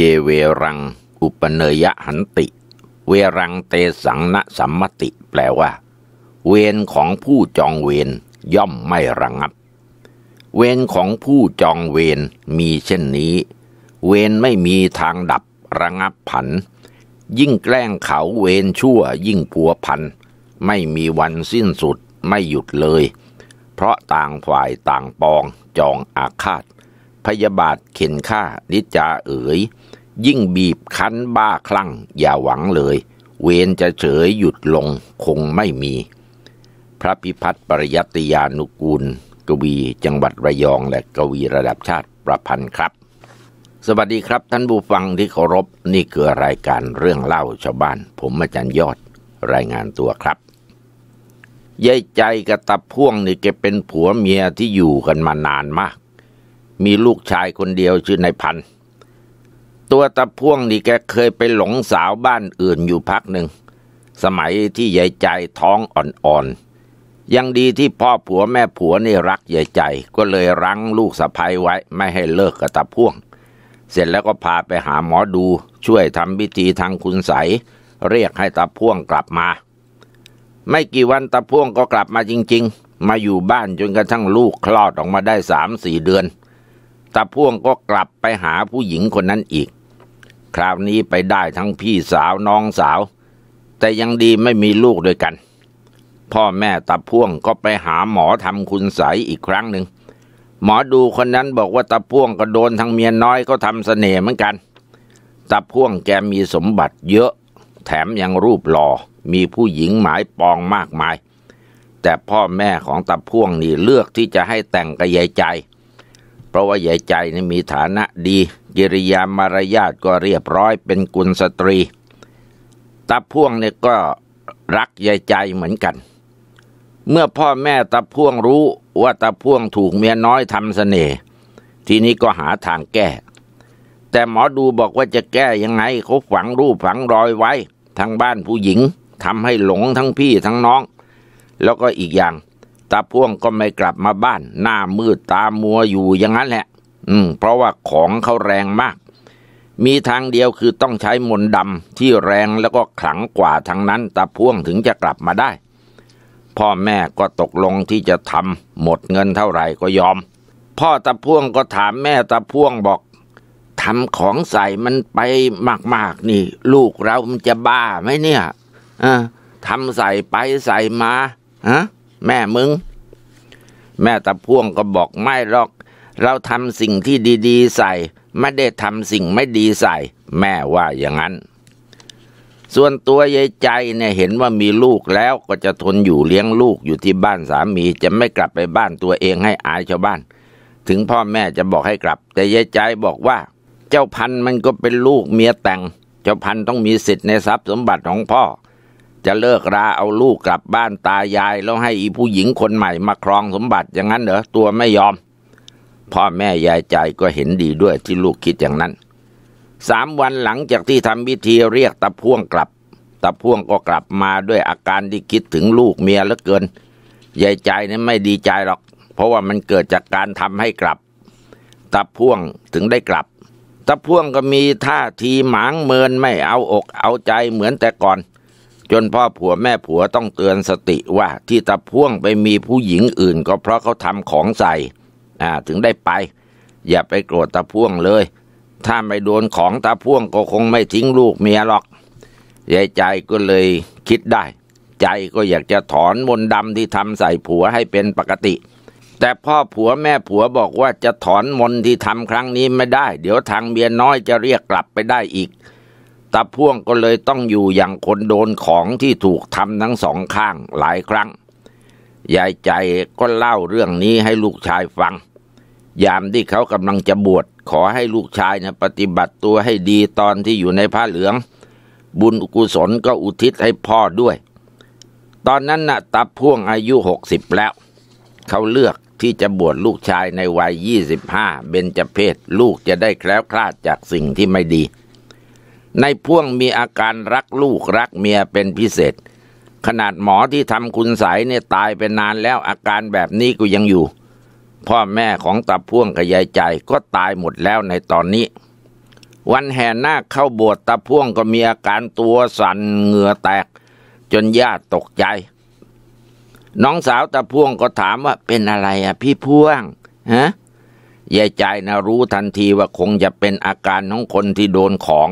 เยเวรังอุปเนยหันติเวรังเตสังนะสัมมติแปลว่า เวรของผู้จองเวรย่อมไม่ระงับ เวรของผู้จองเวรมีเช่นนี้ เวรไม่มีทางดับระงับผัน ยิ่งแกล้งเขาเวรชั่วยิ่งพัวพันไม่มีวันสิ้นสุดไม่หยุดเลย เพราะต่างฝ่ายต่างปองจองอาฆาต พยาบาทเข็นฆ่านิจาเอ๋ยยิ่งบีบคั้นบ้าคลั่ง อย่าหวังเลย เวรจะเฉยหยุดลงคงไม่มี พระพิพัฒน์ปริยัติยานุกูลกวีจังหวัดระยองและกวีระดับชาติประพันธ์ครับ สวัสดีครับ ท่านผู้ฟังที่เคารพนี่คือรายการเรื่องเล่าชาวบ้าน ผมอาจารย์ยอดรายงานตัวครับยายใจกระตับพ่วงนี่แกเป็นผัวเมียที่อยู่กันมานานมาก มีลูกชายคนเดียวชื่อนายพันธตัวตะพ่วงนี่แกเคยไปหลงสาวบ้านอื่นอยู่พักหนึ่ง สมัยที่ยายใจท้องอ่อนๆ ยังดีที่พ่อผัวแม่ผัวนี่รักยายใจก็เลยรั้งลูกสะพ้ยไว้ไม่ให้เลิกกับตะพ่วง เสร็จแล้วก็พาไปหาหมอดูช่วยทำพิธีทางคุณใสเรียกให้ตะพ่วงกลับมา ไม่กี่วันตะพ่วงก็กลับมาจริงๆ มาอยู่บ้านจนกระทั่งลูกคลอดออกมาได้สามสี่เดือนตาพ่วงก็กลับไปหาผู้หญิงคนนั้นอีกคราวนี้ไปได้ทั้งพี่สาวน้องสาว แต่ยังดีไม่มีลูกด้วยกัน พ่อแม่ตาพ่วงก็ไปหาหมอทำคุณใสอีกครั้งหนึ่งหมอดูคนนั้นบอกว่าตาพ่วงก็โดนทางเมียน้อยก็ทำเสน่ห์เหมือนกันตาพ่วงแกมีสมบัติเยอะ แถมยังรูปหลอ่อ มีผู้หญิงหมายปองมากมาย แต่พ่อแม่ของตาพ่วงนี่เลือกที่จะให้แต่งกับยายใจ เพราะว่ายายใจนี่มีฐานะดีกิริยามารยาทก็เรียบร้อยเป็นกุลสตรีตาพ่วงเนี่ยก็รักยายใจเหมือนกัน เมื่อพ่อแม่ตาพ่วงรู้ ว่าตาพ่วงถูกเมียน้อยทำสเสน่ห์ทีนี้ก็หาทางแก้ แต่หมอดูบอกว่าจะแก้ยังไงเขาฝังรูปฝังรอยไว้ทั้งบ้านผู้หญิงทำให้หลงทั้งพี่ทั้งน้อง แล้วก็อีกอย่างตาพ่วงก็ไม่กลับมาบ้าน หน้ามืดตามัวอยู่อย่างนั้นแหละืมเพราะว่าของเขาแรงมาก มีทางเดียวคือต้องใช้มนดํดำที่แรงแล้วก็ขลังกว่าทั้งนั้นตาพ่วงถึงจะกลับมาได้ พ่อแม่ก็ตกลงที่จะทำหมดเงินเท่าไหร่ก็ยอม พ่อตาพ่วงก็ถามแม่ตาพ่วงบอกทำของใส่มันไปมากๆ นี่ ลูกเรามันจะบ้าไหมเนี่ยอำทำใส่ไปใส่มาฮะแม่มึง แม่ตาพ่วงก็บอกไม่หรอกเราทำสิ่งที่ดี ๆใส่ ไม่ได้ทำสิ่งไม่ดีใส่ แม่ว่าอย่างนั้น ส่วนตัวยายใจเนี่ยเห็นว่ามีลูกแล้วก็จะทนอยู่เลี้ยงลูกอยู่ที่บ้านสามีจะไม่กลับไปบ้านตัวเองให้อายชาวบ้าน ถึงพ่อแม่จะบอกให้กลับ แต่ยายใจบอกว่า เจ้าพันมันก็เป็นลูกเมียแต่งเจ้าพันต้องมีสิทธิ์ในทรัพย์สมบัติของพ่อ จะเลิกราเอาลูกกลับบ้านตายาย แล้วให้อีผู้หญิงคนใหม่มาครองสมบัติอย่างนั้นเหรอตัวไม่ยอมพ่อแม่ยายใจก็เห็นดีด้วยที่ลูกคิดอย่างนั้น สามวันหลังจากที่ทำพิธีเรียกตะพ่วงกลับ ตะพ่วงก็กลับมาด้วยอาการที่คิดถึงลูกเมียเหลือเกินยายใจนี่ไม่ดีใจหรอก เพราะว่ามันเกิดจากการทำให้กลับ ตะพ่วงถึงได้กลับ ตะพ่วงก็มีท่าทีหมางเมินไม่เอาอกเอาใจเหมือนแต่ก่อน จนพ่อผัวแม่ผัวต้องเตือนสติว่าที่ตะพ่วงไปมีผู้หญิงอื่น ก็เพราะเขาทำของใส่อ่าถึงได้ไป อย่าไปโกรธตาพ่วงเลย ถ้าไม่โดนของตาพ่วงก็คงไม่ทิ้งลูกเมียหรอกยายใจก็เลยคิดได้ ใจก็อยากจะถอนมนดำที่ทำใส่ผัวให้เป็นปกติ แต่พ่อผัวแม่ผัวบอกว่าจะถอนมนที่ทำครั้งนี้ไม่ได้ เดี๋ยวทางเมียน้อยจะเรียกกลับไปได้อีกตาพ่วงก็เลยต้องอยู่อย่างคนโดนของที่ถูกทำทั้งสองข้างหลายครั้งยายใจก็เล่าเรื่องนี้ให้ลูกชายฟังยามที่เขากำลังจะบวชขอให้ลูกชายนะปฏิบัติตัวให้ดีตอนที่อยู่ในผ้าเหลืองบุญกุศลก็อุทิศให้พ่อด้วย ตอนนั้นนะ่ะตาพ่วงอายุหกสิบแล้ว เขาเลือกที่จะบวชลูกชายในวัยยี่สิบห้าเบญจเพศลูกจะได้แคล้วคลาดจากสิ่งที่ไม่ดี ในพ่วงมีอาการรักลูกรักเมียเป็นพิเศษ ขนาดหมอที่ทำคุณสายเนี่ยตายไปนานแล้วอาการแบบนี้ก็ยังอยู่พ่อแม่ของตาพ่วงกับยายใจก็ตายหมดแล้วในตอนนี้ วันแห่นาคเข้าบวชตาพ่วงก็มีอาการตัวสั่นเหงื่อแตก จนญาติตกใจ น้องสาวตาพ่วงก็ถามว่าเป็นอะไรอ่ะ พี่พ่วงฮะยายใจนะรู้ทันทีว่าคงจะเป็นอาการของคนที่โดนของ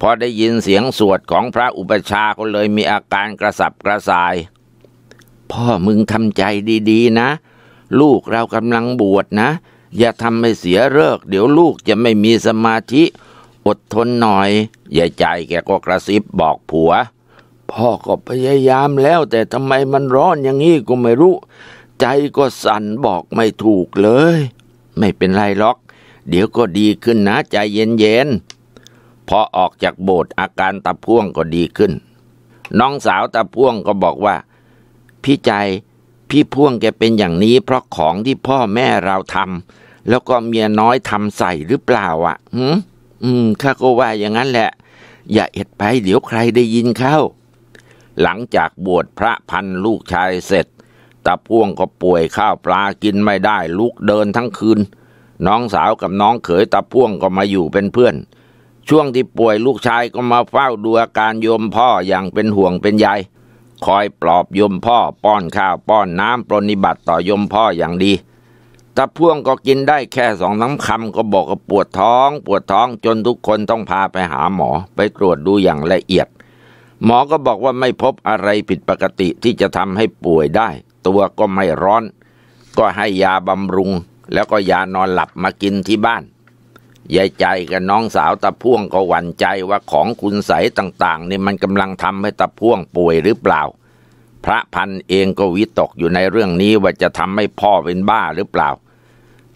พอได้ยินเสียงสวดของพระอุปชาก็เลยมีอาการกระสับกระส่าย พ่อมึงทำใจดี ๆ นะลูกเรากำลังบวชนะ อย่าทำให้เสียเลิกเดี๋ยวลูกจะไม่มีสมาธิ อดทนหน่อยยายใจแกก็กระซิบบอกผัว พ่อก็พยายามแล้ว แต่ทำไมมันร้อนอย่างนี้ก็ไม่รู้ ใจก็สั่นบอกไม่ถูกเลย ไม่เป็นไรหรอก เดี๋ยวก็ดีขึ้นนะ ใจเย็นๆพอออกจากโบสถ์อาการตะพ่วงก็ดีขึ้น น้องสาวตะพ่วงก็บอกว่าพี่ใจพี่พ่วงแกเป็นอย่างนี้เพราะของที่พ่อแม่เราทำแล้วก็เมียน้อยทำใส่หรือเปล่าอ่ะหืมอืมข้าก็ว่าอย่างนั้นแหละ อย่าเอ็ดไปเดี๋ยวใครได้ยินเข้า หลังจากบวชพระพันลูกชายเสร็จตาพ่วงก็ป่วยข้าวปลากินไม่ได้ลุกเดินทั้งคืน น้องสาวกับน้องเขยตาพ่วงก็มาอยู่เป็นเพื่อน ช่วงที่ป่วยลูกชายก็มาเฝ้าดูอาการโยมพ่ออย่างเป็นห่วงเป็นใยคอยปลอบยมพ่อ ป้อนข้าว ป้อนน้ำปรนิบัติต่อยมพ่ออย่างดีตะพ่วงก็กินได้แค่สองน้ำคำก็บอกว่าปวดท้องปวดท้องจนทุกคนต้องพาไปหาหมอ ไปตรวจดูอย่างละเอียด หมอก็บอกว่าไม่พบอะไรผิดปกติที่จะทำให้ป่วยได้ ตัวก็ไม่ร้อน ก็ให้ยาบำรุง แล้วก็ยานอนหลับมากินที่บ้านยายใจกับน้องสาวตะพ่วงก็หวั่นใจว่าของคุณใสต่าง ๆ นี่มันกำลังทำให้ตะพ่วงป่วยหรือเปล่า พระพันเองก็วิตกอยู่ในเรื่องนี้ว่าจะทำให้พ่อเป็นบ้าหรือเปล่า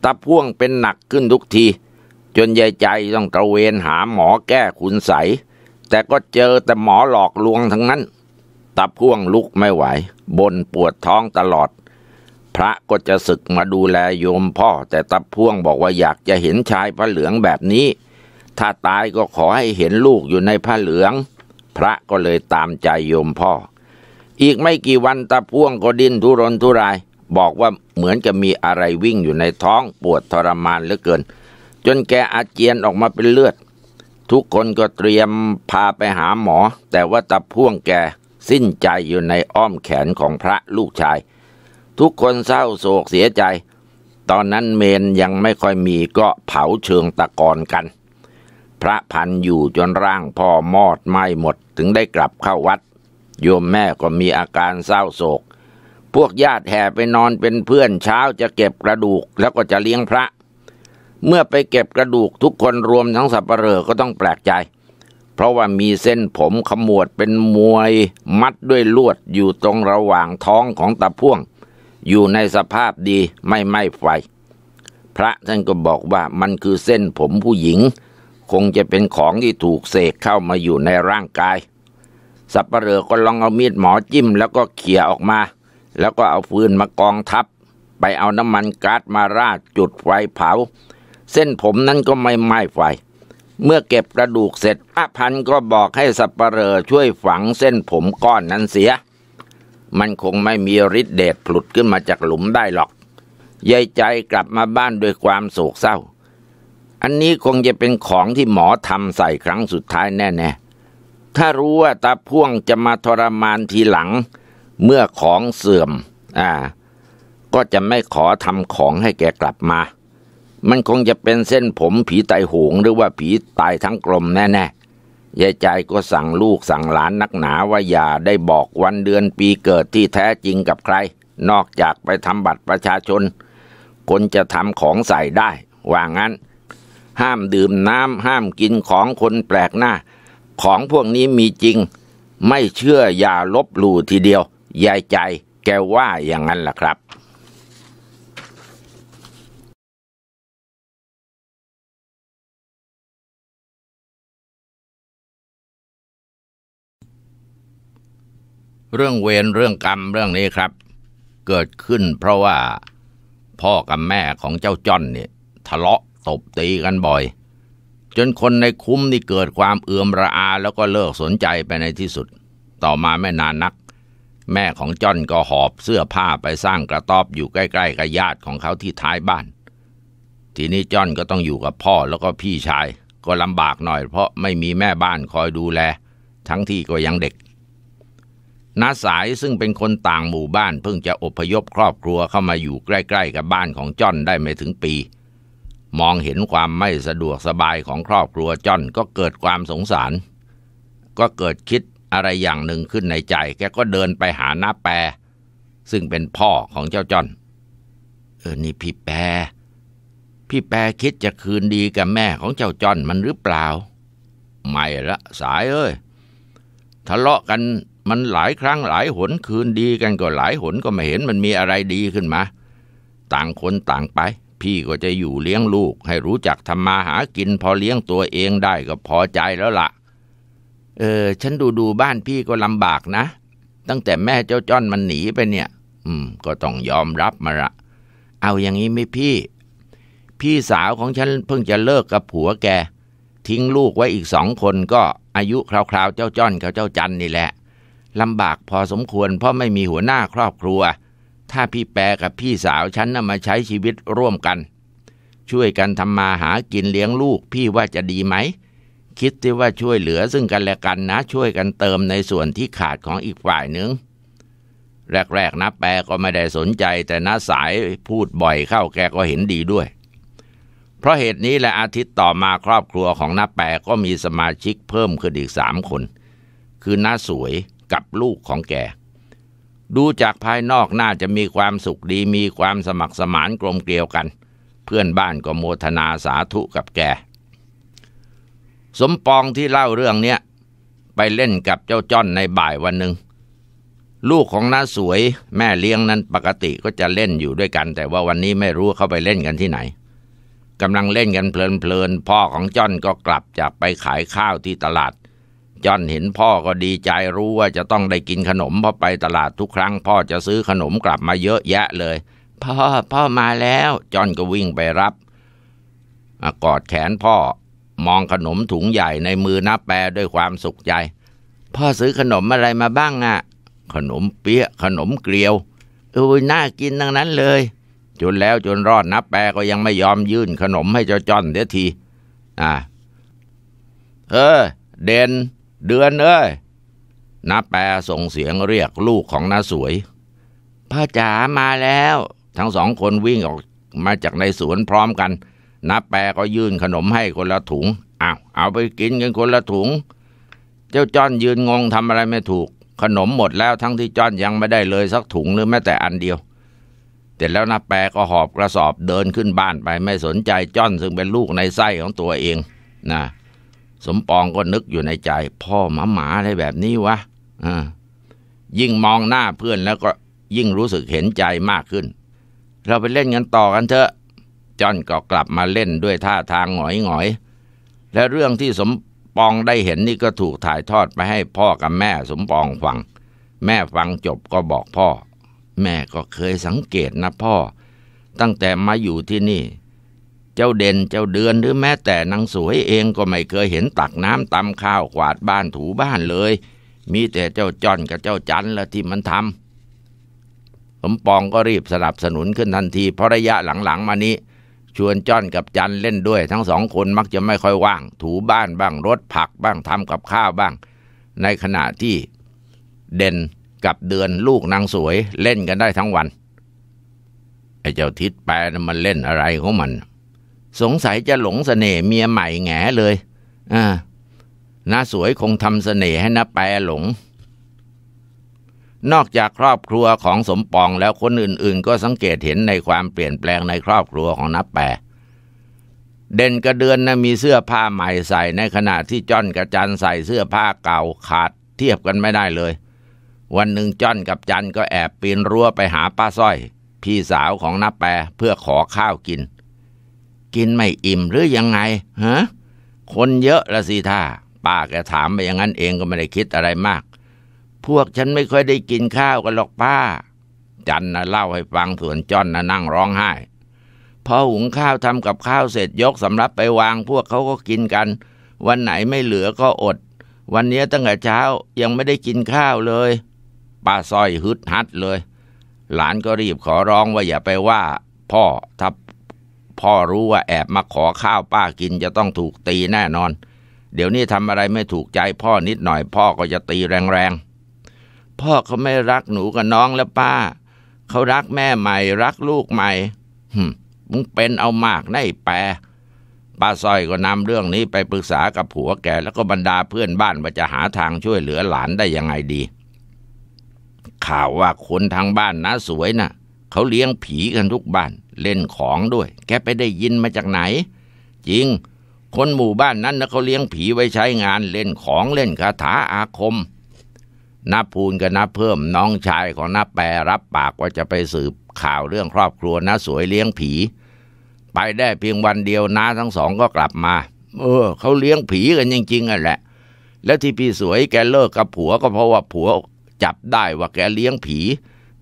ตะพ่วงเป็นหนักขึ้นทุกที จนยายใจต้องตระเวนหาหมอแก้คุณใส แต่ก็เจอแต่หมอหลอกลวงทั้งนั้น ตะพ่วงลุกไม่ไหวบนปวดท้องตลอดพระก็จะศึกมาดูแลโยมพ่อ แต่ตบพ่วงบอกว่าอยากจะเห็นชายพระเหลืองแบบนี้ ถ้าตายก็ขอให้เห็นลูกอยู่ในพระเหลือง พระก็เลยตามใจโยมพ่อ อีกไม่กี่วันตบพ่วงก็ดิ้นทุรนทุรายบอกว่าเหมือนจะมีอะไรวิ่งอยู่ในท้องปวดทรมานเหลือเกิน จนแกอาเจียนออกมาเป็นเลือด ทุกคนก็เตรียมพาไปหาหมอ แต่ว่าตบพ่วงแกสิ้นใจอยู่ในอ้อมแขนของพระลูกชายทุกคนเศร้าโศกเสียใจ ตอนนั้นเมนยังไม่ค่อยมีก็เผาเชิงตะกอนกัน พระพันอยู่จนร่างพ่อมอดไหม้หมดถึงได้กลับเข้าวัด โยมแม่ก็มีอาการเศร้าโศก พวกญาติแห่ไปนอนเป็นเพื่อนเช้าจะเก็บกระดูกแล้วก็จะเลี้ยงพระ เมื่อไปเก็บกระดูกทุกคนรวมทั้งสับเปลอก็ต้องแปลกใจ เพราะว่ามีเส้นผมขมวดเป็นมวยมัดด้วยลวดอยู่ตรงระหว่างท้องของตะพ่วงอยู่ในสภาพดีไม่ไหม้ไฟ พระท่านก็บอกว่ามันคือเส้นผมผู้หญิง คงจะเป็นของที่ถูกเสกเข้ามาอยู่ในร่างกาย สับปเหร่อก็ลองเอามีดหมอจิ้มแล้วก็เขี่ยออกมา แล้วก็เอาฟืนมากองทับ ไปเอาน้ำมันก๊าซมาราดจุดไฟเผา เส้นผมนั้นก็ไม่ไหม้ไฟ เมื่อเก็บกระดูกเสร็จพระพันก็บอกให้สับปเลอช่วยฝังเส้นผมก้อนนั้นเสียมันคงไม่มีฤทธิ์เดชผลุดขึ้นมาจากหลุมได้หรอกยายใจกลับมาบ้านด้วยความโศกเศร้า อันนี้คงจะเป็นของที่หมอทำใส่ครั้งสุดท้ายแน่ๆถ้ารู้ว่าตาพ่วงจะมาทรมานทีหลังเมื่อของเสื่อม อ่า ก็จะไม่ขอทำของให้แกกลับมา มันคงจะเป็นเส้นผมผีไตหง หรือว่าผีตายทั้งกลมแน่ๆยายใจก็สั่งลูกสั่งหลานนักหนาว่าอย่าได้บอกวันเดือนปีเกิดที่แท้จริงกับใคร นอกจากไปทำบัตรประชาชน คนจะทำของใส่ได้ว่างั้น ห้ามดื่มน้ำห้ามกินของคนแปลกหน้า ของพวกนี้มีจริง ไม่เชื่ออย่าลบหลู่ทีเดียว ยายใจแกว่าอย่างนั้นล่ะครับเรื่องเวรเรื่องกรรมเรื่องนี้ครับ เกิดขึ้นเพราะว่าพ่อกับแม่ของเจ้าจ้อนเนี่ยทะเลาะตบตีกันบ่อย จนคนในคุ้มนี่เกิดความเอื่อมระอาแล้วก็เลิกสนใจไปในที่สุด ต่อมาไม่นานนัก แม่ของจ้อนก็หอบเสื้อผ้าไปสร้างกระต๊อบอยู่ใกล้ๆกับญาติของเขาที่ท้ายบ้าน ทีนี้จ้อนก็ต้องอยู่กับพ่อแล้วก็พี่ชาย ก็ลำบากหน่อยเพราะไม่มีแม่บ้านคอยดูแล ทั้งที่ก็ยังเด็กน้าสายซึ่งเป็นคนต่างหมู่บ้านเพิ่งจะอพยพครอบครัวเข้ามาอยู่ใกล้ ๆ กับบ้านของจ้อนได้ไม่ถึงปี มองเห็นความไม่สะดวกสบายของครอบครัวจ้อนก็เกิดความสงสาร ก็เกิดคิดอะไรอย่างหนึ่งขึ้นในใจ แกก็เดินไปหาหน้าแปรซึ่งเป็นพ่อของเจ้าจ้อนเออนี่พี่แปรพี่แปรคิดจะคืนดีกับแม่ของเจ้าจ้อนมันหรือเปล่าไม่ละ สายเอ้ยทะเลาะกันมันหลายครั้งหลายหนคืนดีกันก็หลายหนก็ไม่เห็นมันมีอะไรดีขึ้นมา ต่างคนต่างไป พี่ก็จะอยู่เลี้ยงลูก ให้รู้จักทำมาหากิน พอเลี้ยงตัวเองได้ก็พอใจแล้วละ่ะ เออ ฉันดูดูบ้านพี่ก็ลำบากนะตั้งแต่แม่เจ้าจ้อนมันหนีไปเนี่ย อืม ก็ต้องยอมรับมาละเอาอย่างนี้ไหมพี่ พี่สาวของฉันเพิ่งจะเลิกกับผัวแกทิ้งลูกไว้อีกสองคน ก็ อายุคราวๆเจ้าจ้อนกับเจ้าจันนี่แหละลำบากพอสมควรเพราะไม่มีหัวหน้าครอบครัว ถ้าพี่แปรกับพี่สาวฉันนะมาใช้ชีวิตร่วมกัน ช่วยกันทำมาหากินเลี้ยงลูกพี่ว่าจะดีไหม คิดที่ว่าช่วยเหลือซึ่งกันและกันนะช่วยกันเติมในส่วนที่ขาดของอีกฝ่ายหนึ่งแรกๆนะแปรก็ไม่ได้สนใจ แต่น้าสายพูดบ่อยเข้าแกก็เห็นดีด้วย เพราะเหตุนี้และอาทิตย์ต่อมาครอบครัวของน้าแปรก็มีสมาชิกเพิ่มขึ้นอีกสามคน คือน้าสวยกับลูกของแกดูจากภายนอกน่าจะมีความสุขดีมีความสมัครสมานกลมเกลียวกัน เพื่อนบ้านก็โมทนาสาธุกับแก สมปองที่เล่าเรื่องเนี้ย ไปเล่นกับเจ้าจ้อนในบ่ายวันหนึ่งลูกของน้าสวยแม่เลี้ยงนั้นปกติก็จะเล่นอยู่ด้วยกัน แต่ว่าวันนี้ไม่รู้เข้าไปเล่นกันที่ไหนกำลังเล่นกันเพลินๆ พ่อของจ้อนก็กลับจากไปขายข้าวที่ตลาดจอนเห็นพ่อก็ดีใจรู้ว่าจะต้องได้กินขนมพอไปตลาดทุกครั้ง พ่อจะซื้อขนมกลับมาเยอะแยะเลยพ่อพ่อมาแล้วจอนก็วิ่งไปรับกอดแขนพ่อ มองขนมถุงใหญ่ในมือนับแปรด้วยความสุขใจ พ่อซื้อขนมอะไรมาบ้างอะ่ะขนมเปี๊ยะขนมเกลียวอุ้ยน่ากินทั้งนั้นเลย จนแล้วจนรอดนับแปรก็ยังไม่ยอมยื่นขนมให้เจ้าจอนเดียที อ่าเออ เด่นเดือนเอ้ยน้าแปรส่งเสียงเรียกลูกของน้าสวย พ่อจ๋ามาแล้ว ทั้งสองคนวิ่งออกมาจากในสวนพร้อมกันน้าแปรก็ยื่นขนมให้คนละถุง อ้าว เอาไปกินกันคนละถุง เจ้าจ้อนยืนงงทำอะไรไม่ถูก ขนมหมดแล้วทั้งที่จ้อนยังไม่ได้เลยสักถุงหรือแม้แต่อันเดียว เสร็จแล้วน้าแปรก็หอบกระสอบเดินขึ้นบ้านไปไม่สนใจจ้อนซึ่งเป็นลูกในไส้ของตัวเอง นะสมปองก็นึกอยู่ในใจ พ่อหมาหมาอะไรแบบนี้วะอยิ่งมองหน้าเพื่อนแล้วก็ยิ่งรู้สึกเห็นใจมากขึ้น เราไปเล่นกันต่อกันเถอะจอนก็กลับมาเล่นด้วยท่าทางหงอยหงอย และเรื่องที่สมปองได้เห็นนี่ก็ถูกถ่ายทอดไปให้พ่อกับแม่สมปองฟัง แม่ฟังจบก็บอกพ่อ แม่ก็เคยสังเกตนะพ่อ ตั้งแต่มาอยู่ที่นี่เจ้าเด่นเจ้าเดือนหรือแม้แต่นางสวย เองก็ไม่เคยเห็นตักน้ำตำข้าวกวาดบ้านถูบ้านเลย มีแต่เจ้าจอนกับเจ้าจันละที่มันทำสมปองก็รีบสนับสนุนขึ้นทันที เพราะระยะหลังๆมานี้ ชวนจ้อนกับจันเล่นด้วย ทั้งสองคนมักจะไม่ค่อยว่าง ถูบ้านบ้างรถผักบ้างทำกับข้าวบ้าง ในขณะที่เด่นกับเดือนลูกนางสวยเล่นกันได้ทั้งวันไอ้เจ้าทิดแปรมันเล่นอะไรของมันสงสัยจะหลงสเสน่ห์เมียใหม่แง่เลยอ่าน้าสวยคงทำสเสน่ห์ให้น้าแปรหลง นอกจากครอบครัวของสมปองแล้วคนอื่นๆ ก็สังเกตเห็นในความเปลี่ยนแปลงในครอบครัวของน้าแปรเด่นกระเดือนนะมีเสื้อผ้าใหม่ใส่ ในขณะที่จ้อนกับจันใส่เสื้อผ้าเก่าขาด เทียบกันไม่ได้เลย วันหนึ่งจ้อนกับจันก็แอบปีนรั้วไปหาป้าส้อย พี่สาวของน้าแปรเพื่อขอข้าวกินกินไม่อิ่มหรือยังไงฮะ คนเยอะละสิท่าป้าแกถามไปอย่างนั้นเองก็ไม่ได้คิดอะไรมาก พวกฉันไม่ค่อยได้กินข้าวกันหรอกป้า จันนะเล่าให้ ฟังส่วนจอนนะนั่งร้องไห้พอหุงข้าวทำกับข้าวเสร็จยกสำรับไปวางพวกเขาก็กินกัน วันไหนไม่เหลือก็อด วันนี้ตั้งแต่เช้ายังไม่ได้กินข้าวเลยป้าซอยฮึดฮัดเลย หลานก็รีบขอร้องว่าอย่าไปว่า พ่อถ้าพ่อรู้ว่าแอบมาขอข้าวป้ากินจะต้องถูกตีแน่นอน เดี๋ยวนี้ทำอะไรไม่ถูกใจพ่อนิดหน่อยพ่อก็จะตีแรงๆ พ่อเขาไม่รักหนูกับน้องแล้วป้า เขารักแม่ใหม่ รักลูกใหม่หมึงเป็นเอามากในแปรป้าซอยก็นำเรื่องนี้ไปปรึกษากับผัวแกแล้วก็บรรดาเพื่อนบ้านว่าจะหาทางช่วยเหลือหลานได้ยังไงดี ข่าวว่าคนทางบ้านนะสวยนะ่ะเขาเลี้ยงผีกันทุกบ้านเล่นของด้วย แกไปได้ยินมาจากไหน จริง คนหมู่บ้านนั้นนะเขาเลี้ยงผี ไว้ใช้งานเล่นของเล่นคาถาอาคม นับพูนกับนับเพิ่มน้องชายของนับแปรรับปากว่าจะไปสืบข่าวเรื่องครอบครัวน้าสวยเลี้ยงผี ไปได้เพียงวันเดียวน้าทั้งสองก็กลับมา เออเขาเลี้ยงผีกันจริงๆอ่ะแหละ แล้วที่พี่สวยแกเลิกกับผัวก็เพราะว่าผัวจับได้ว่าแกเลี้ยงผี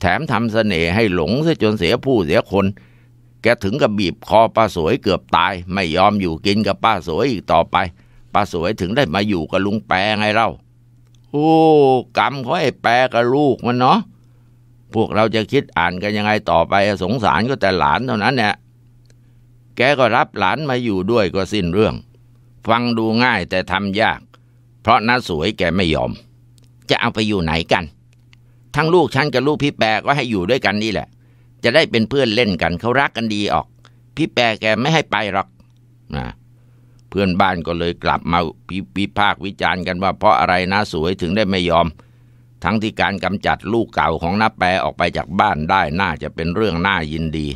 แถมทำเสน่ห์ให้หลงซะจนเสียผู้เสียคนแกถึงกับบีบคอป้าสวยเกือบตาย ไม่ยอมอยู่กินกับป้าสวยอีกต่อไป ป้าสวยถึงได้มาอยู่กับลุงแปไงเล่าโอ้กรรมเขาไอ้แปกับลูกมันเนาะพวกเราจะคิดอ่านกันยังไงต่อไปสงสารก็แต่หลานเท่านั้นแหละแกก็รับหลานมาอยู่ด้วยก็สิ้นเรื่อง ฟังดูง่ายแต่ทำยาก เพราะน้าสวยแกไม่ยอม จะเอาไปอยู่ไหนกัน ทั้งลูกฉันกับลูกพี่แปรก็ให้อยู่ด้วยกันนี่แหละจะได้เป็นเพื่อนเล่นกันเขารักกันดีออก พี่แปรแกไม่ให้ไปหรอกนะเพื่อนบ้านก็เลยกลับมาวิพากาควิจารณ์กันว่าเพราะอะไรนะสวยถึงได้ไม่ยอม ทั้งที่การกำจัดลูกเก่าของน้าแปรออกไปจากบ้านได้น่าจะเป็นเรื่องน่ายินดี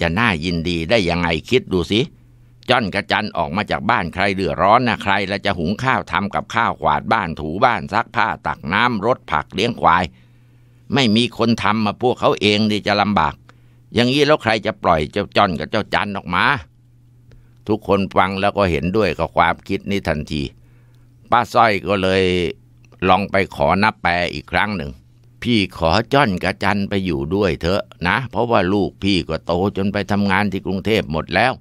จะน่ายินดีได้ยังไงคิดดูสิ จ้อนกระจันออกมาจากบ้านใครเดือดร้อนนะใครและจะหุงข้าวทำกับข้าวขวาดบ้านถูบ้านซักผ้าตักน้ำรดผักเลี้ยงควายไม่มีคนทำมาพวกเขาเองนีจะลำบาก อย่างนี้แล้วใครจะปล่อยเจ้าจอนกับเจ้าจันออกมา ทุกคนฟังแล้วก็เห็นด้วยกับความคิดนี้ทันที ป้าสร้อยก็เลยลองไปขอนับแปรอีกครั้งหนึ่ง พี่ขอจ้อนกับจันไปอยู่ด้วยเถอะนะ เพราะว่าลูกพี่ก็โตจนไปทำงานที่กรุงเทพหมดแล้ว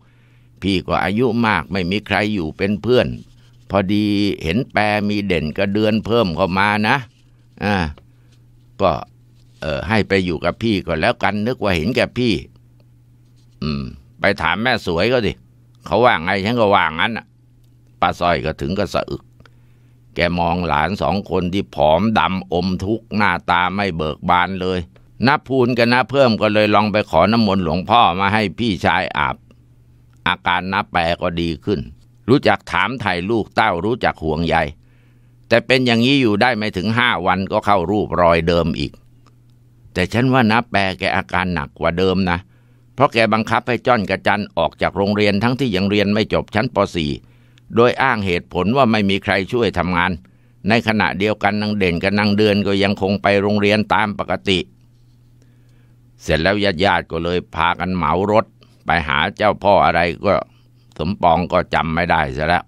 พี่ก็อายุมากไม่มีใครอยู่เป็นเพื่อน พอดีเห็นแปรมีเด่นกระเดือนเพิ่มเข้ามานะอ่าก็เออให้ไปอยู่กับพี่ก็แล้วกันนึกว่าเห็นแก่พี่ อืม ไปถามแม่สวยก็ดิเขาว่าไงฉันก็ว่างั้นป้าซอยก็ถึงก็สะอึก แกมองหลานสองคนที่ผอมดำอมทุกหน้าตาไม่เบิกบานเลยนับพูนกันนะเพิ่มก็เลยลองไปขอน้ำมนต์หลวงพ่อมาให้พี่ชายอาบ อาการนับแปลก็ดีขึ้น รู้จักถามไทยลูกเต้ารู้จักห่วงใยแต่เป็นอย่างนี้อยู่ได้ไม่ถึงห้าวันก็เข้ารูปรอยเดิมอีกแต่ฉันว่านับแปรแกอาการหนักกว่าเดิมนะ เพราะแกบังคับให้จ้อนกระจัน ออกจากโรงเรียนทั้งที่ยังเรียนไม่จบชั้นป .4 โดยอ้างเหตุผลว่าไม่มีใครช่วยทำงาน ในขณะเดียวกันนางเด่นกับนางเดือนก็ยังคงไปโรงเรียนตามปกติ เสร็จแล้วญาติญาติก็เลย พากันเหมารถ ไปหาเจ้าพ่ออะไรก็ สมปองก็จำไม่ได้ซะแล้ว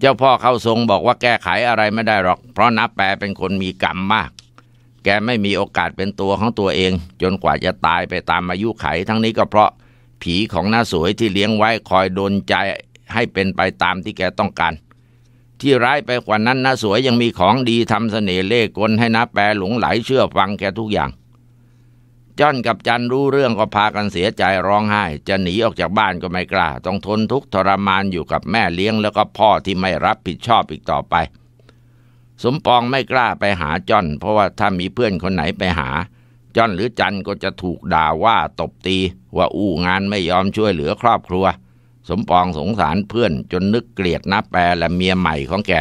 เจ้าพ่อเข้าทรงบอกว่าแก้ไขอะไรไม่ได้หรอก เพราะนับแปลเป็นคนมีกรรมมากแกไม่มีโอกาสเป็นตัวของตัวเอง จนกว่าจะตายไปตามอายุไขทั้งนี้ก็เพราะ ผีของหน้าสวยที่เลี้ยงไว้คอยดนใจให้เป็นไปตามที่แกต้องการที่ร้ายไปกว่านั้นหน้าสวยยังมีของดีทำเสน่ห์เล่กลให้น้าแปรหลงไหลเชื่อฟังแกทุกอย่าง จ้อนกับจันรู้เรื่องก็พากันเสียใจร้องไห้ จะหนีออกจากบ้านก็ไม่กล้าต้องทนทุกข์ทรมานอยู่กับแม่เลี้ยง แล้วก็พ่อที่ไม่รับผิดชอบอีกต่อไปสมปองไม่กล้าไปหาจอนเพราะว่าถ้ามีเพื่อนคนไหนไปหาจอนหรือจันก็จะถูกด่าว่าตบตีว่าอู้งานไม่ยอมช่วยเหลือครอบครัว สมปองสงสารเพื่อนจนนึกเกลียดน้าแปรและเมียใหม่ของแก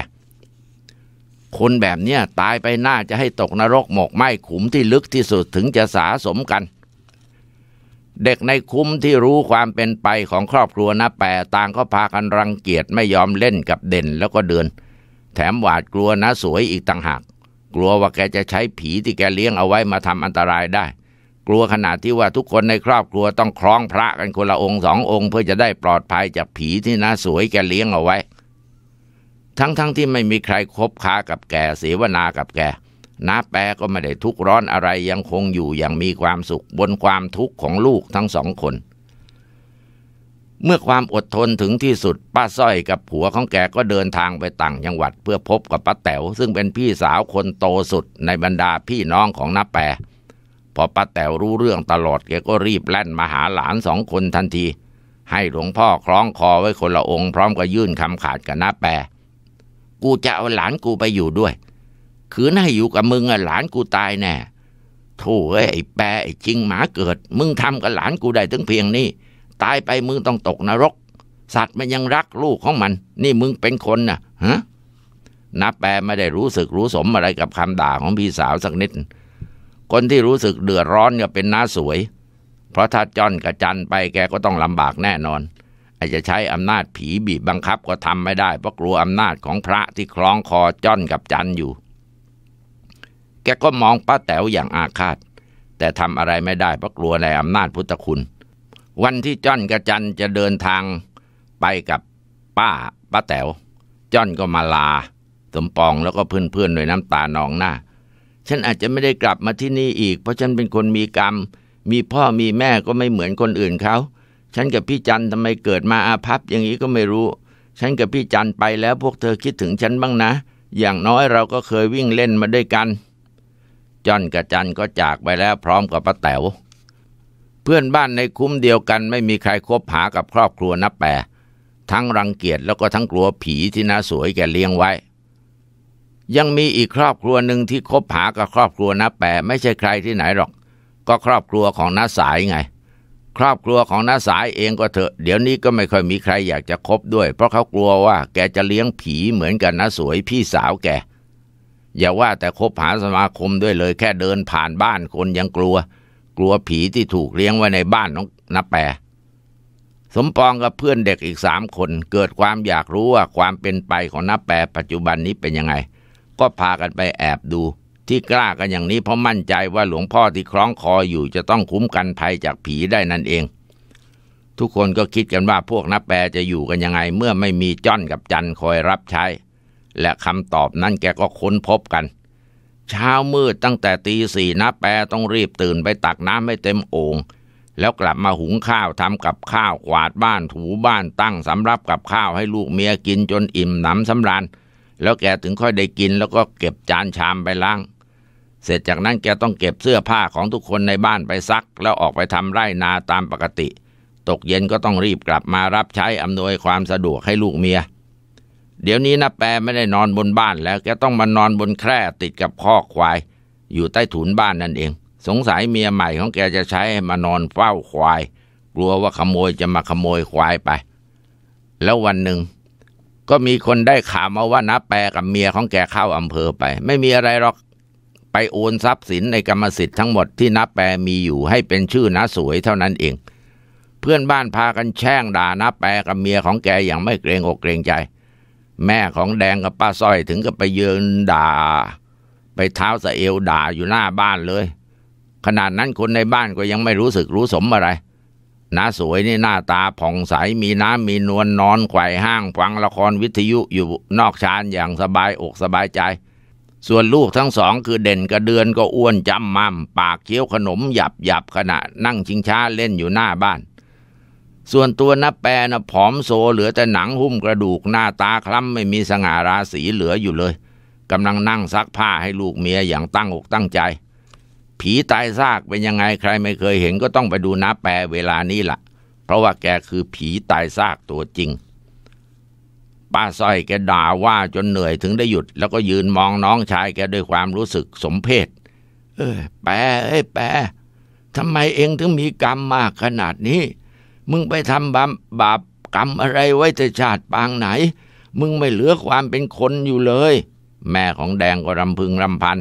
คนแบบเนี้ยตายไปน่าจะให้ตกนรกหมก ไหมขุมที่ลึกที่สุดถึงจะสาสมกัน เด็กในคุ้มที่รู้ความเป็นไปของครอบครัวนาแปรต่างก็พากันรังเกียจไม่ยอมเล่นกับเด่นแล้วก็เดือนแถมหวาดกลัวนะสวยอีกต่างหาก กลัวว่าแก จะใช้ผีที่แกเลี้ยงเอาไว้มาทำอันตรายได้ กลัว ขนาด ที่ว่าทุกคนในครอบครัวต้อง คล้องพระกันคนละ องค์สององค์เพื่อจะได้ปลอดภัยจากผีที่น่าสวยแกเลี้ยงเอาไว้ ทั้งๆทที่ไม่มีใครคบค้ากับแก เสวนากับแกน้าแปก็ไม่ได้ทุกร้อนอะไรยังคงอยู่อย่างมีความสุขบนความทุกข์ของลูกทั้งสองคนเมื่อความอดทนถึงที่สุดป้าส้อยกับผัวของแกก็เดินทางไปต่างจังหวัดเพื่อพบกับป้าแต๋วซึ่งเป็นพี่สาวคนโตสุดในบรรดาพี่น้องของน้าแปรพอป้าแต๋วรู้เรื่องตลอดแกก็รีบแล่นมาหาหลานสองคนทันที ให้หลวงพ่อคล้องคอไว้คนละองค์ พร้อมกับยื่นคำขาดกับน้าแปรกูจะเอาหลานกูไปอยู่ด้วยคืนให้อยู่กับมึงอะหลานกูตายแน่โถ่ไอ้แปรไอ้จริงหมาเกิด มึงทำกับหลานกูได้ถึงเพียงนี้ตายไปมึงต้องตกนรก สัตว์มันยังรักลูกของมัน นี่มึงเป็นคนนะ่ะฮะนับแปไม่ได้รู้สึกรู้สมอะไรกับคำด่าของพี่สาวสักนิด คนที่รู้สึกเดือดร้อนก็เป็นน้าสวย เพราะถ้าจอนกับจันไปแกก็ต้องลำบากแน่นอนอาจจะใช้อำนาจผีบีบบังคับก็ทำไม่ได้ เพราะกลัวอำนาจของพระที่คล้องคอจอนกับจันอยู่ แกก็มองป้าแต๋วอย่างอาฆาตแต่ทำอะไรไม่ได้เพราะกลัวในอำนาจพุทธคุณวันที่จ้อนกระจันจะเดินทาง ไปกับป้าป้าแต๋วจ้อนก็มาลา สมปองแล้วก็เพื่อนๆด้วยน้ำตานองหน้า ฉันอาจจะไม่ได้กลับมาที่นี่อีก เพราะฉันเป็นคนมีกรรม มีพ่อมีแม่ก็ไม่เหมือนคนอื่นเขาฉันกับพี่จันทำไมเกิดมาอาภัพอย่างนี้ก็ไม่รู้ ฉันกับพี่จันไปแล้วพวกเธอคิดถึงฉันบ้างนะ อย่างน้อยเราก็เคยวิ่งเล่นมาด้วยกันจอนกับจันก็จากไปแล้วพร้อมกับป้าแต๋วเพื่อนบ้านในคุ้มเดียวกันไม่มีใครคบหากับครอบครัวนับแปรทั้งรังเกียจแล้วก็ทั้งกลัวผีที่น่าสวยแกเลี้ยงไว้ ยังมีอีกครอบครัวหนึ่งที่คบหากับครอบครัวนับแปรไม่ใช่ใครที่ไหนหรอก ก็ครอบครัวของน้าสายไง ครอบครัวของน้าสายเองก็เถอะ เดี๋ยวนี้ก็ไม่ค่อยมีใครอยากจะคบด้วยเพราะเขากลัวว่าแกจะเลี้ยงผีเหมือนกับน้าสวยพี่สาวแกอย่าว่าแต่คบหาสมาคมด้วยเลยแค่เดินผ่านบ้านคนยังกลัวกลัวผีที่ถูกเลี้ยงไว้ในบ้านน้องนับแปร สมปองกับเพื่อนเด็กอีกสามคน เกิดความอยากรู้ว่าความเป็นไปของนับแปรปัจจุบันนี้เป็นยังไง ก็พากันไปแอบดู ที่กล้ากันอย่างนี้เพราะมั่นใจว่าหลวงพ่อที่คล้องคออยู่จะต้องคุ้มกันภัยจากผีได้นั่นเอง ทุกคนก็คิดกันว่าพวกนับแปรจะอยู่กันยังไงเมื่อไม่มีจ้อนกับจันคอยรับใช้ และคำตอบนั้นแกก็ค้นพบกันเช้ามืดตั้งแต่ตีสี่นะแปรต้องรีบตื่นไปตักน้ำให้เต็มโอ่งแล้วกลับมาหุงข้าวทำกับข้าวกวาดบ้านถูบ้านตั้งสำรับกับข้าวให้ลูกเมียกินจนอิ่มหนำสำราญแล้วแกถึงค่อยได้กินแล้วก็เก็บจานชามไปล้าง เสร็จจากนั้นแกต้องเก็บเสื้อผ้าของทุกคนในบ้านไปซัก แล้วออกไปทำไร่นาตามปกติ ตกเย็นก็ต้องรีบกลับมารับใช้อำนวยความสะดวกให้ลูกเมียเดี๋ยวนี้นะแปรไม่ได้นอนบนบ้านแล้วแกต้องมานอนบนแคร่ติดกับ้อควายอยู่ใต้ถุนบ้านนั่นเอง สงสัยเมียใหม่ของแกจะใช้ใมานอนเฝ้าควายกลัวว่าขโมยจะมาขโมยควายไป แล้ววันหนึ่งก็มีคนได้ข่าวมาว่านาแปรกับเมียของแกเข้าอำเภอไป ไม่มีอะไรหรอก ไปโอนทรัพย์สินในกรรมสิทธิ์ทั้งหมดที่นาแปรมีอยู่ให้เป็นชื่อน้าสวยเท่านั้นเอง เพื่อนบ้านพากันแช่งด่านาแปรกับเมียของแกอย่างไม่เกรงอกเกรงใจแม่ของแดงกับป้าส้อยถึงกับไปยืนด่าไปเท้าสะเอวด่าอยู่หน้าบ้านเลย ขนาดนั้นคนในบ้านก็ยังไม่รู้สึกรู้สมอะไรน้าสวยนี่หน้าตาผ่องใสมีน้ำมีนวลนอนไขว่ห้างฟังละครวิทยุอยู่นอกชานอย่างสบาย อกสบายใจ ส่วนลูกทั้งสองคือเด่นกระเดือนก็อ้วนจำมั่มปากเคี้ยวขนม หยับหยับขณะนั่งชิงช้าเล่นอยู่หน้าบ้านส่วนตัวนแปรนะผอมโซเหลือแต่หนังหุ้มกระดูกหน้าตาคล้ำ ไม่มีสง่าราศีเหลืออยู่เลยกำลังนั่งซักผ้าให้ลูกเมียอย่างตั้งอกตั้งใจ ผีตายซากเป็นยังไงใครไม่เคยเห็นก็ต้องไปดูน้าแปรเวลานี้ละ่ะ เพราะว่าแกคือผีตายซากตัวจริง ป้าส้อยแกด่าว่าจนเหนื่อยถึงได้หยุด แล้วก็ยืนมองน้องชายแกด้วยความรู้สึกสมเพชเออแปรเอ้แปรทำไมเองถึงมีกรรมมากขนาดนี้มึงไปทำบาปบาปกรรมอะไรไว้แต่ชาติปางไหน มึงไม่เหลือความเป็นคนอยู่เลย แม่ของแดงก็รำพึงรำพัน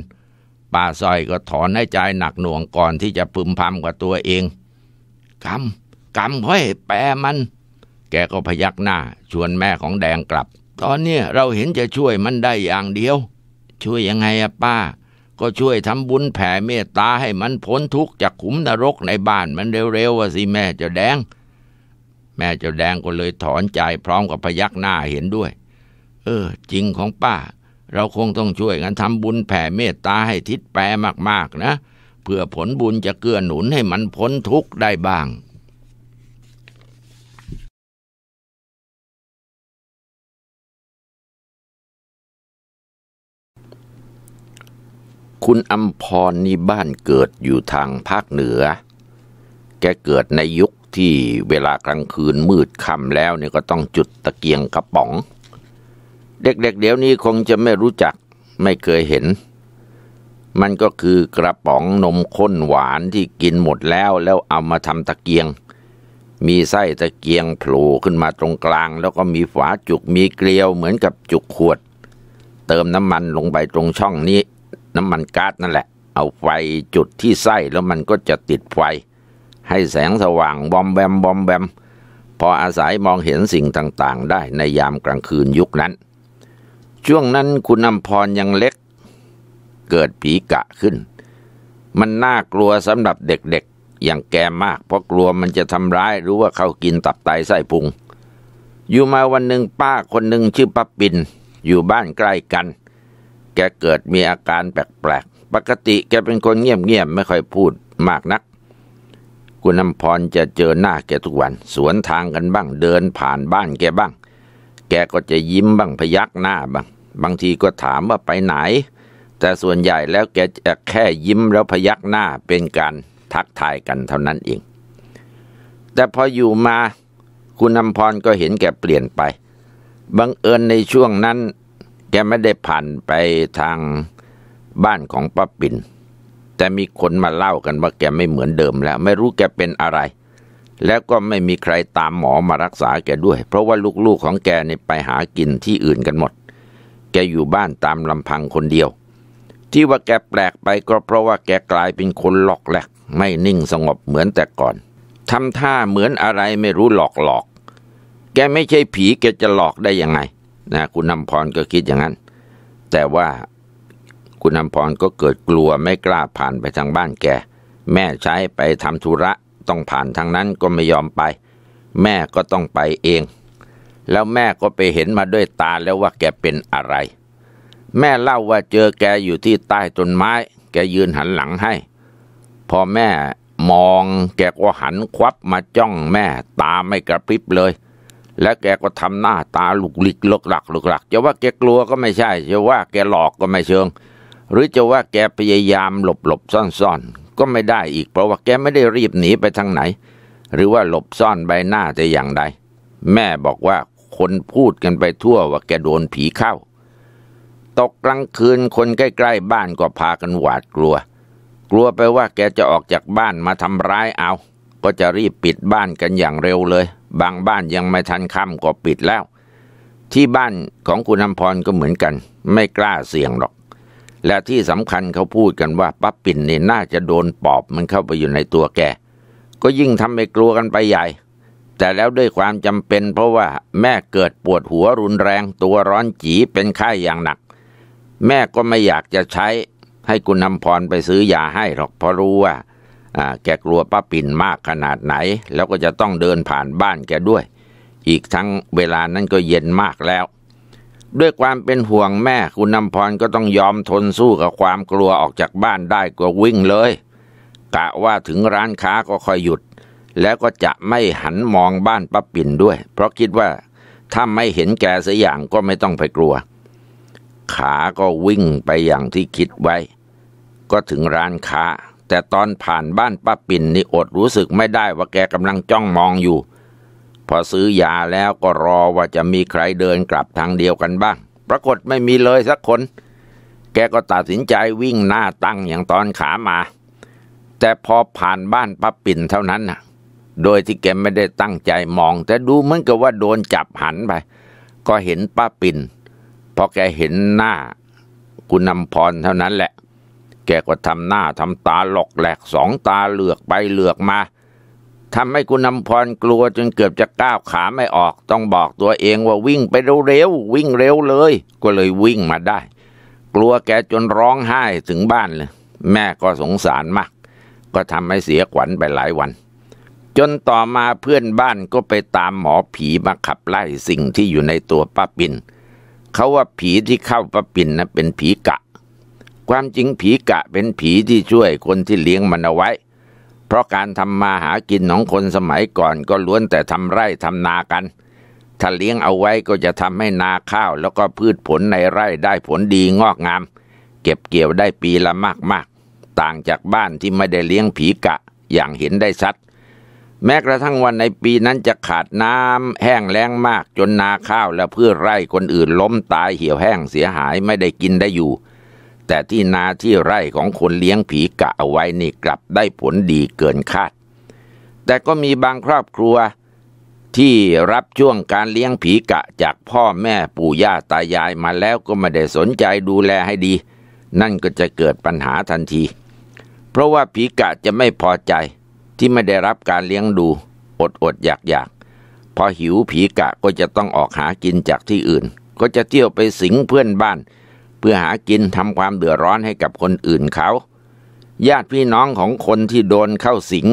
ป้าซอยก็ถอนให้ใจหนักหน่วงก่อนที่จะพึมพำกับตัวเอง กรรมกรรมค้อยแปรมัน แกก็พยักหน้า ชวนแม่ของแดงกลับ ตอนนี้เราเห็นจะช่วยมันได้อย่างเดียว ช่วยยังไงอะป้า ก็ช่วยทำบุญแผ่เมตตาให้มันพ้นทุกข์จากขุมนรกในบ้านมันเร็วๆว่สิแม่จะแดงแม่เจ้าแดงก็เลยถอนใจพร้อมกับพยักหน้าเห็นด้วย เออจริงของป้า เราคงต้องช่วยกันทำบุญแผ่เมตตาให้ทิศแปรมากๆนะ เพื่อผลบุญจะเกื้อหนุนให้มันพ้นทุกข์ได้บ้าง คุณอัมพรนี่บ้านเกิดอยู่ทางภาคเหนือ แกเกิดในยุคที่เวลากลางคืนมืดค่ำแล้วเนี่ยก็ต้องจุดตะเกียงกระป๋อง เด็กๆเเดี๋ยวนี้คงจะไม่รู้จักไม่เคยเห็น มันก็คือกระป๋องนมข้นหวานที่กินหมดแล้ว แล้วเอามาทำตะเกียง มีไส้ตะเกียงโผล่ขึ้นมาตรงกลาง แล้วก็มีฝาจุกมีเกลียวเหมือนกับจุกขวด เติมน้ำมันลงไปตรงช่องนี้ น้ำมันก๊าซนั่นแหละ เอาไฟจุดที่ไส้แล้วมันก็จะติดไฟให้แสงสว่างบอมแบมบอมแบมพออาศัยมองเห็นสิ่งต่างๆ ได้ในยามกลางคืนยุคนั้น ช่วงนั้นคุณอำพรยังเล็ก เกิดผีกะขึ้น มันน่ากลัวสำหรับเด็กๆ อย่างแกมาก เพราะกลัวมันจะทำร้ายหรือว่าเขากินตับไตไส้พุง อยู่มาวันหนึ่งป้าคนหนึ่งชื่อป้าปินอยู่บ้านใกล้กัน แกเกิดมีอาการแปลกๆปกติแกเป็นคนเงียบๆไม่ค่อยพูดมากนักคุณน้ำพรจะเจอหน้าแกทุกวัน สวนทางกันบ้างเดินผ่านบ้านแกบ้าง แกก็จะยิ้มบ้างพยักหน้าบ้างบางทีก็ถามว่าไปไหน แต่ส่วนใหญ่แล้วแกจะแค่ยิ้มแล้วพยักหน้าเป็นการทักทายกันเท่านั้นเอง แต่พออยู่มาคุณน้ำพรก็เห็นแกเปลี่ยนไปบังเอิญในช่วงนั้นแกไม่ได้ผ่านไปทางบ้านของป้าปิ่นแต่มีคนมาเล่ากันว่าแกไม่เหมือนเดิม แล้วไม่รู้แกเป็นอะไร แล้วก็ไม่มีใครตามหมอมารักษาแกด้วย เพราะว่าลูกๆของแกเนี่ไปหากินที่อื่นกันหมดแกอยู่บ้านตามลำพังคนเดียว ที่ว่าแกแปลกไป ก็เพราะว่าแกกลายเป็นคนหลอกแหลกไม่นิ่งสงบเหมือนแต่ก่อนทำท่าเหมือนอะไรไม่รู้หลอกหลอกแกไม่ใช่ผีแกจะหลอกได้ยังไง นะคุณนำพรก็คิดอย่างนั้น แต่ว่าคุณอำพรก็เกิดกลัวไม่กล้าผ่านไปทางบ้านแก แม่ใช้ไปทำธุระต้องผ่านทางนั้นก็ไม่ยอมไป แม่ก็ต้องไปเอง แล้วแม่ก็ไปเห็นมาด้วยตาแล้วว่าแกเป็นอะไร แม่เล่าว่าเจอแกอยู่ที่ใต้ต้นไม้ แกยืนหันหลังให้ พอแม่มองแกก็หันควับมาจ้องแม่ตาไม่กระพริบเลย และแกก็ทำหน้าตาลุกลิกลกหลักลกหลัก จะว่าแกกลัวก็ไม่ใช่ จะว่าแกหลอกก็ไม่เชิงหรือจะว่าแกพยายามหลบหลบซ่อน ๆ ก็ไม่ได้อีกเพราะว่าแกไม่ได้รีบหนีไปทางไหน หรือว่าหลบซ่อนใบหน้าแต่อย่างใดแม่บอกว่าคนพูดกันไปทั่วว่าแกโดนผีเข้า ตกกลางคืนคนใกล้ ๆ บ้านก็พากันหวาดกลัว กลัวไปว่าแกจะออกจากบ้านมาทำร้ายเอา ก็จะรีบปิดบ้านกันอย่างเร็วเลย บางบ้านยังไม่ทันค่ำก็ปิดแล้ว ที่บ้านของคุณอำพรก็เหมือนกัน ไม่กล้าเสี่ยงหรอกและที่สำคัญเขาพูดกันว่าป้าปิ่นนี่น่าจะโดนปอบมันเข้าไปอยู่ในตัวแกก็ยิ่งทำให้กลัวกันไปใหญ่ แต่แล้วด้วยความจำเป็นเพราะว่าแม่เกิดปวดหัวรุนแรง ตัวร้อนจีเป็นไข้ยอย่างหนัก แม่ก็ไม่อยากจะใช้ให้คุณนำพรไปซื้อยาให้หรอกเพราะรู้ว่าแกกลัวป้าปิ่นมากขนาดไหน แล้วก็จะต้องเดินผ่านบ้านแกด้วย อีกทั้งเวลานั้นก็เย็นมากแล้วด้วยความเป็นห่วงแม่คุณนำพรก็ต้องยอมทนสู้กับความกลัวออกจากบ้านได้ก็วิ่งเลย กะว่าถึงร้านค้าก็ค่อยหยุด แล้วก็จะไม่หันมองบ้านป้าปิ่นด้วยเพราะคิดว่าถ้าไม่เห็นแกเสียอย่างก็ไม่ต้องไปกลัว ขาก็วิ่งไปอย่างที่คิดไว้ ก็ถึงร้านค้า แต่ตอนผ่านบ้านป้าปิ่นนี่อดรู้สึกไม่ได้ว่าแกกำลังจ้องมองอยู่พอซื้อยาแล้วก็รอว่าจะมีใครเดินกลับทางเดียวกันบ้าง ปรากฏไม่มีเลยสักคน แกก็ตัดสินใจวิ่งหน้าตั้งอย่างตอนขามา แต่พอผ่านบ้านป้าปิ่นเท่านั้นน่ะ โดยที่แกไม่ได้ตั้งใจมอง แต่ดูเหมือนกับว่าโดนจับหันไป ก็เห็นป้าปิ่นพอแกเห็นหน้า คุณนำพรเท่านั้นแหละ แกก็ทำหน้าทำตาหลอกแหลกสองตาเหลือกไปเหลือกมาทำให้คุณนำพรกลัวจนเกือบจะก้าวขาไม่ออก ต้องบอกตัวเองว่าวิ่งไปเร็วๆวิ่งเร็วเลยก็เลยวิ่งมาได้ กลัวแกจนร้องไห้ถึงบ้านเลย แม่ก็สงสารมากก็ทำให้เสียขวัญไปหลายวัน จนต่อมาเพื่อนบ้านก็ไปตามหมอผีมาขับไล่สิ่งที่อยู่ในตัวป้าปิน เขาว่าผีที่เข้าป้าปินนะเป็นผีกะ ความจริงผีกะเป็นผีที่ช่วยคนที่เลี้ยงมันเอาไว้เพราะการทำมาหากินของคนสมัยก่อนก็ล้วนแต่ทำไร่ทำนากัน ถ้าเลี้ยงเอาไว้ก็จะทำให้นาข้าวแล้วก็พืชผลในไร่ได้ผลดีงอกงาม เก็บเกี่ยวได้ปีละมากๆ ต่างจากบ้านที่ไม่ได้เลี้ยงผีกะอย่างเห็นได้ชัด แม้กระทั่งวันในปีนั้นจะขาดน้ำแห้งแล้งมากจนนาข้าวและพืชไร่คนอื่นล้มตายเหี่ยวแห้งเสียหายไม่ได้กินได้อยู่แต่ที่นาที่ไร่ของคนเลี้ยงผีกะเอาไว้นี่กลับได้ผลดีเกินคาด แต่ก็มีบางครอบครัวที่รับช่วงการเลี้ยงผีกะจากพ่อแม่ปู่ย่า ตายายมาแล้วก็ไม่ได้สนใจดูแลให้ดี นั่นก็จะเกิดปัญหาทันที เพราะว่าผีกะจะไม่พอใจที่ไม่ได้รับการเลี้ยงดู อดอดอยากอยากพอหิวผีกะก็จะต้องออกหากินจากที่อื่น ก็จะเที่ยวไปสิงเพื่อนบ้านพื่อหากินทำความเดือดร้อนให้กับคนอื่นเขาญาติพี่น้องของคนที่โดนเข้าสิง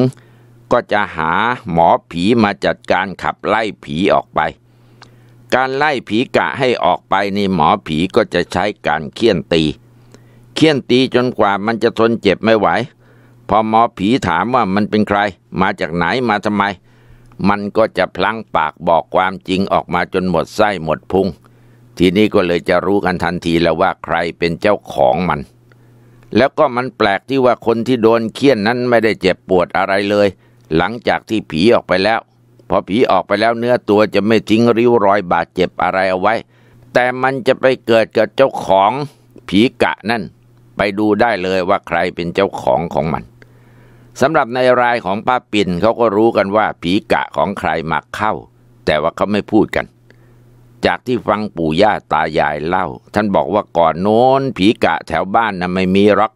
ก็จะหาหมอผีมาจัดการขับไล่ผีออกไป การไล่ผีกะให้ออกไปนี่หมอผีก็จะใช้การเคี่ยนตีเคี่ยนตีจนกว่ามันจะทนเจ็บไม่ไหว พอหมอผีถามว่ามันเป็นใคร มาจากไหนมาทำไม มันก็จะพลั้งปากบอกความจริงออกมาจนหมดไส้หมดพุงทีนี้ก็เลยจะรู้กันทันทีแล้วว่าใครเป็นเจ้าของมัน แล้วก็มันแปลกที่ว่าคนที่โดนเคี่ยนนั้นไม่ได้เจ็บปวดอะไรเลย หลังจากที่ผีออกไปแล้ว พอผีออกไปแล้วเนื้อตัวจะไม่ทิ้งริ้วรอยบาดเจ็บอะไรเอาไว้ แต่มันจะไปเกิดกับเจ้าของผีกะนั่นไปดูได้เลยว่าใครเป็นเจ้าของของมันสำหรับในรายของป้าปิ่นเขาก็รู้กันว่า ผีกะของใครมาเข้า แต่ว่าเขาไม่พูดกันจากที่ฟังปู่ย่าตายายเล่า ท่านบอกว่าก่อนโน้นผีกะแถวบ้านนะ่ะไม่มีรัก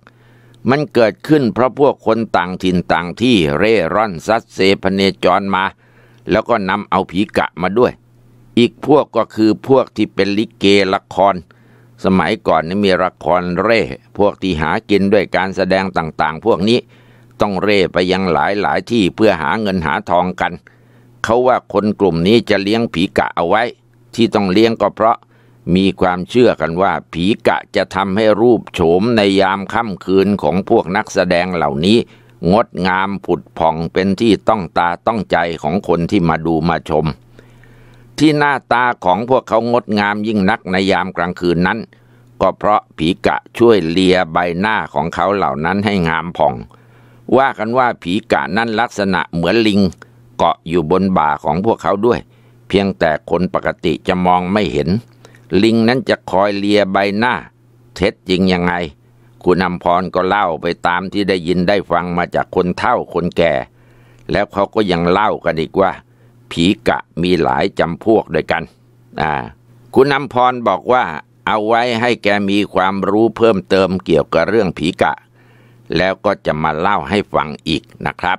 มันเกิดขึ้นเพราะพวกคนต่างถิ่นต่างที่เร่ร่อนซัดเซพเนจรมา แล้วก็นำเอาผีกะมาด้วย อีกพวกก็คือพวกที่เป็นลิเกละคร สมัยก่อนนี่มีละครเร่ พวกที่หากินด้วยการแสดงต่างๆ พวกนี้ต้องเร่ไปยังหลายหลายที่เพื่อหาเงินหาทองกัน เขาว่าคนกลุ่มนี้จะเลี้ยงผีกะเอาไว้ที่ต้องเลี้ยงก็เพราะมีความเชื่อกันว่าผีกะจะทำให้รูปโฉมในยามค่ำคืนของพวกนักแสดงเหล่านี้ งดงามผุดผ่องเป็นที่ต้องตาต้องใจของคนที่มาดูมาชม ที่หน้าตาของพวกเขางดงามยิ่งนักในยามกลางคืนนั้นก็เพราะผีกะช่วยเลียใบหน้าของเขาเหล่านั้นให้งามผ่อง ว่ากันว่าผีกะนั้นลักษณะเหมือนลิง เกาะอยู่บนบ่าของพวกเขาด้วยเพียงแต่คนปกติจะมองไม่เห็น ลิงนั้นจะคอยเลียใบหน้าเท็จจริงยังไงคุณอำพรก็เล่าไปตามที่ได้ยินได้ฟังมาจากคนเฒ่าคนแก่ แล้วเขาก็ยังเล่ากันอีกว่า ผีกะมีหลายจำพวกด้วยกันอ่าคุณอำพรบอกว่า เอาไว้ให้แกมีความรู้เพิ่มเติมเกี่ยวกับเรื่องผีกะ แล้วก็จะมาเล่าให้ฟังอีกนะครับ